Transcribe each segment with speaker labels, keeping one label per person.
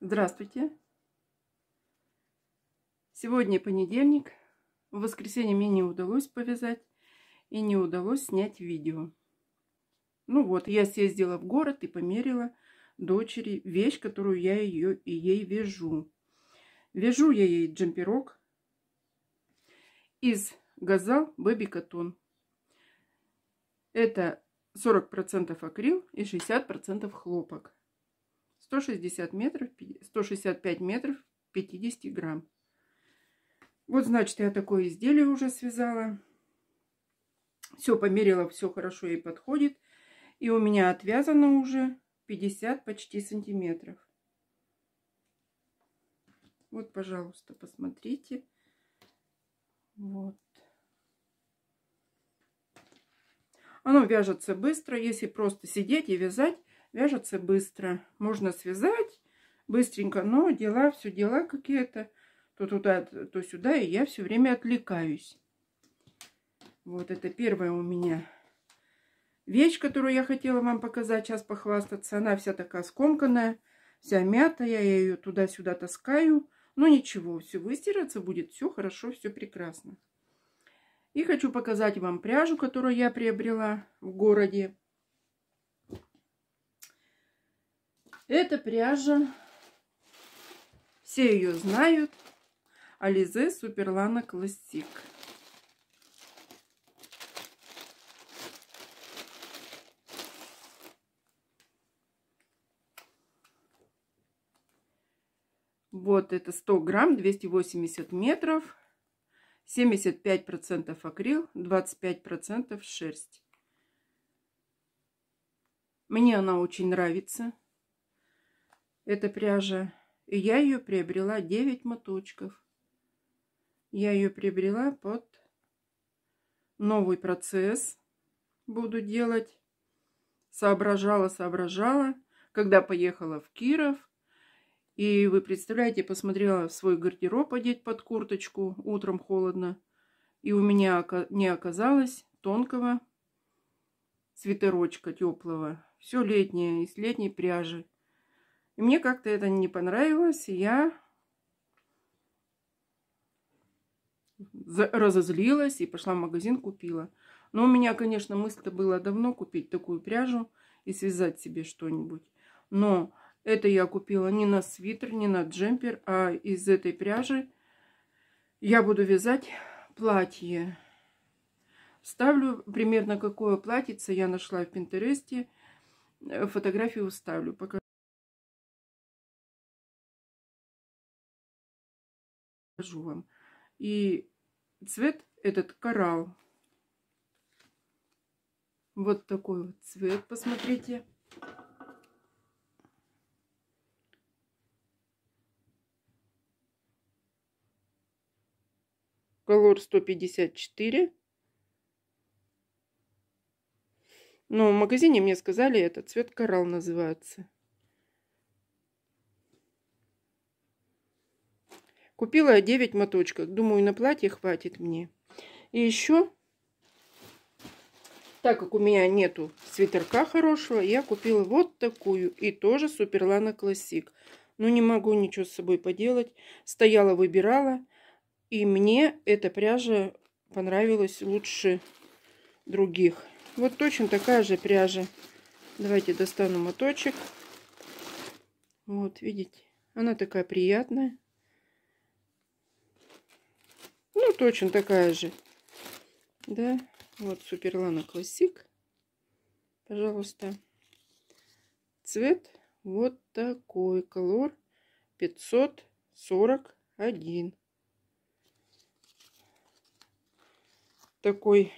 Speaker 1: Здравствуйте! Сегодня понедельник. В воскресенье мне не удалось повязать и не удалось снять видео. Ну вот, я съездила в город и померила дочери вещь, которую я ее и ей вяжу. Вяжу я ей джемперок из газал Baby Cotton. Это 40% акрил и 60% хлопок. 160 метров, 165 метров 50 грамм. Вот, значит, я такое изделие уже связала. Все померила, все хорошо и подходит. И у меня отвязано уже 50 почти сантиметров. Вот, пожалуйста, посмотрите. Вот. Оно вяжется быстро. Если просто сидеть и вязать, Вяжется быстро. Можно связать быстренько, но дела, все дела какие-то. То туда, то сюда, и я все время отвлекаюсь. Вот это первая у меня вещь, которую я хотела вам показать. Сейчас похвастаться. Она вся такая скомканная, вся мятая. Я ее туда-сюда таскаю. Но ну, ничего, все выстираться будет, все хорошо, все прекрасно. И хочу показать вам пряжу, которую я приобрела в городе. Это пряжа, все ее знают, Ализе Суперлана Классик. Вот это 100 грамм, 280 метров, 75% акрил, 25% шерсть. Мне она очень нравится эта пряжа, и я ее приобрела 9 моточков. Я ее приобрела под новый процесс. Буду делать. Соображала, соображала, когда поехала в Киров. И вы представляете, посмотрела в свой гардероб одеть под курточку, утром холодно. И у меня не оказалось тонкого свитерочка теплого. Все летнее, из летней пряжи. И мне как-то это не понравилось, и я разозлилась и пошла в магазин, купила. Но у меня, конечно, мысль-то была давно купить такую пряжу и связать себе что-нибудь. Но это я купила не на свитер, не на джемпер, а из этой пряжи я буду вязать платье. Ставлю примерно какое платьице я нашла в Пинтересте. Э, фотографию ставлю. покажу. покажу вам. И цвет этот коралл. Вот такой вот цвет, посмотрите. Колор 154. Но в магазине мне сказали, этот цвет коралл называется. Купила я 9 моточков. Думаю, на платье хватит мне. И еще, так как у меня нету свитерка хорошего, я купила вот такую. И тоже Суперлана Классик. Но ну, не могу ничего с собой поделать. Стояла, выбирала. И мне эта пряжа понравилась лучше других. Вот точно такая же пряжа. Давайте достану моточек. Вот, видите? Она такая приятная. Ну, точно такая же. Да, вот Суперлана Классик. Пожалуйста. Цвет вот такой. Колор 541. Такой,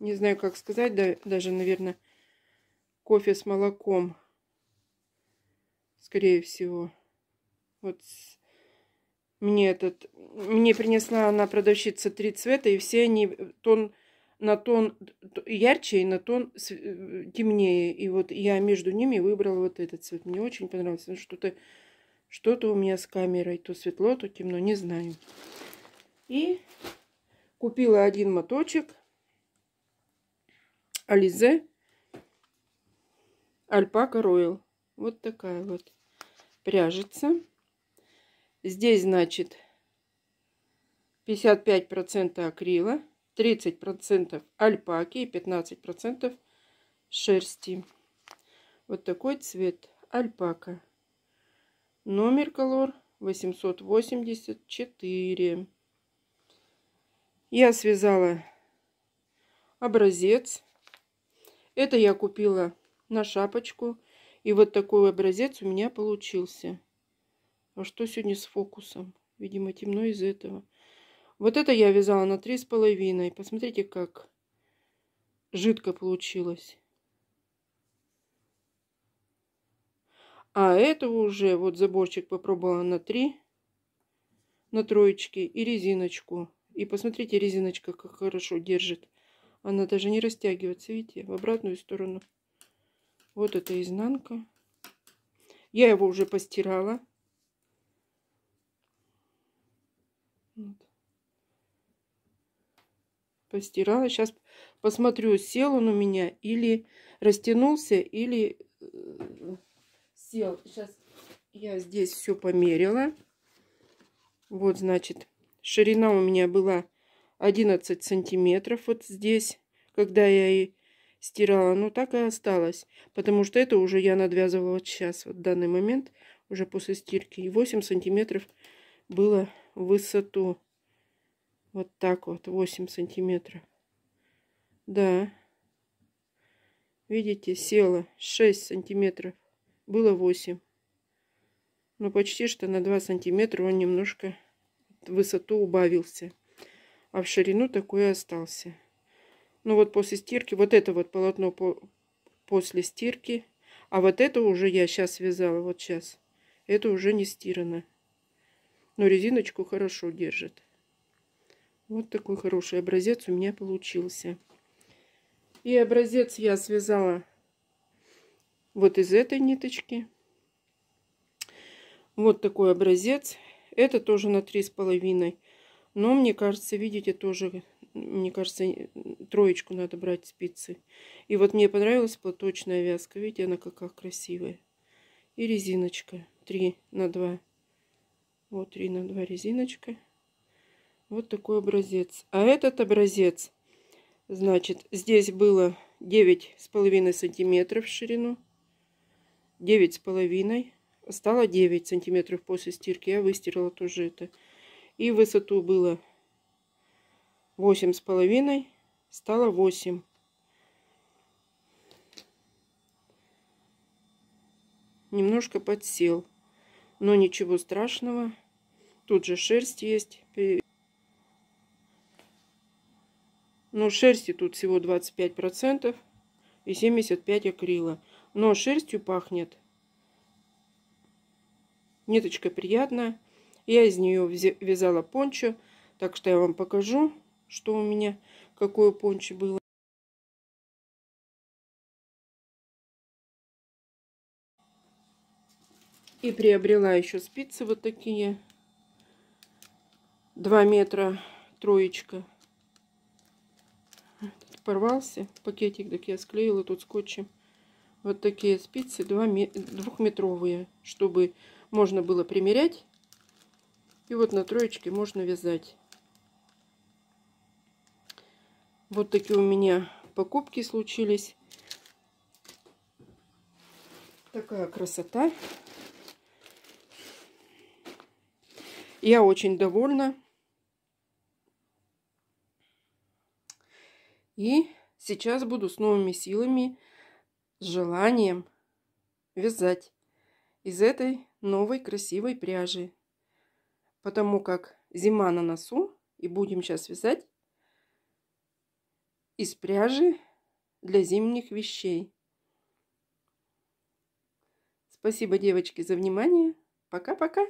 Speaker 1: не знаю, как сказать, да, даже, наверное, кофе с молоком. Скорее всего. Вот мне этот, мне принесла она продавщица три цвета, и все они тон на тон ярче и на тон э, темнее. И вот я между ними выбрала вот этот цвет. Мне очень понравился. Ну, что-то что-то у меня с камерой. То светло, то темно, не знаю. И купила один моточек Ализе Альпака Ройл. Вот такая вот пряжица. Здесь, значит, 55% акрила, 30% альпаки и 15% шерсти. Вот такой цвет альпака. Номер колор 884. Я связала образец. Это я купила на шапочку. И вот такой образец у меня получился. А что сегодня с фокусом? Видимо, темно из этого. Вот это я вязала на три с половиной. Посмотрите, как жидко получилось. А это уже вот заборчик попробовала на три, на троечки и резиночку. И посмотрите, резиночка как хорошо держит. Она даже не растягивается, видите, в обратную сторону. Вот это изнанка. Я его уже постирала. Вот. Постирала. Сейчас посмотрю, сел он у меня или растянулся, или э, сел. Сейчас я здесь все померила. Вот, значит, ширина у меня была 11 сантиметров вот здесь, когда я и стирала. Ну, так и осталось, потому что это уже я надвязывала сейчас, вот в данный момент, уже после стирки. И 8 сантиметров было высоту. Вот так вот, 8 сантиметров. Да. Видите, села 6 сантиметров. Было 8. Но почти что на 2 сантиметра он немножко высоту убавился. А в ширину такой остался. Ну вот после стирки, вот это вот полотно по, после стирки. А вот это уже я сейчас вязала, вот сейчас. Это уже не стирано но ну, резиночку хорошо держит. Вот такой хороший образец у меня получился. И образец я связала вот из этой ниточки. Вот такой образец. Это тоже на три с половиной. Но мне кажется, видите, тоже, мне кажется, троечку надо брать спицы. И вот мне понравилась платочная вязка. Видите, она какая красивая. И резиночка 3 на 2. Вот, на два резиночка. Вот такой образец. А этот образец, значит, здесь было 9,5 сантиметров в ширину. 9,5. Стало 9 сантиметров после стирки. Я выстирала тоже это. И высоту было 8,5. Стало 8. Немножко подсел но ничего страшного. Тут же шерсть есть. Но шерсти тут всего 25% и 75% акрила. Но шерстью пахнет. Ниточка приятная. Я из нее вязала пончо. Так что я вам покажу, что у меня, какое пончо было. И приобрела еще спицы вот такие. 2 метра троечка. Тут порвался пакетик, так я склеила тут скотчем. Вот такие спицы двухметровые, чтобы можно было примерять. И вот на троечке можно вязать. Вот такие у меня покупки случились. Такая красота. Я очень довольна. И сейчас буду с новыми силами, с желанием вязать из этой новой красивой пряжи. Потому как зима на носу, и будем сейчас вязать из пряжи для зимних вещей. Спасибо, девочки, за внимание. Пока-пока.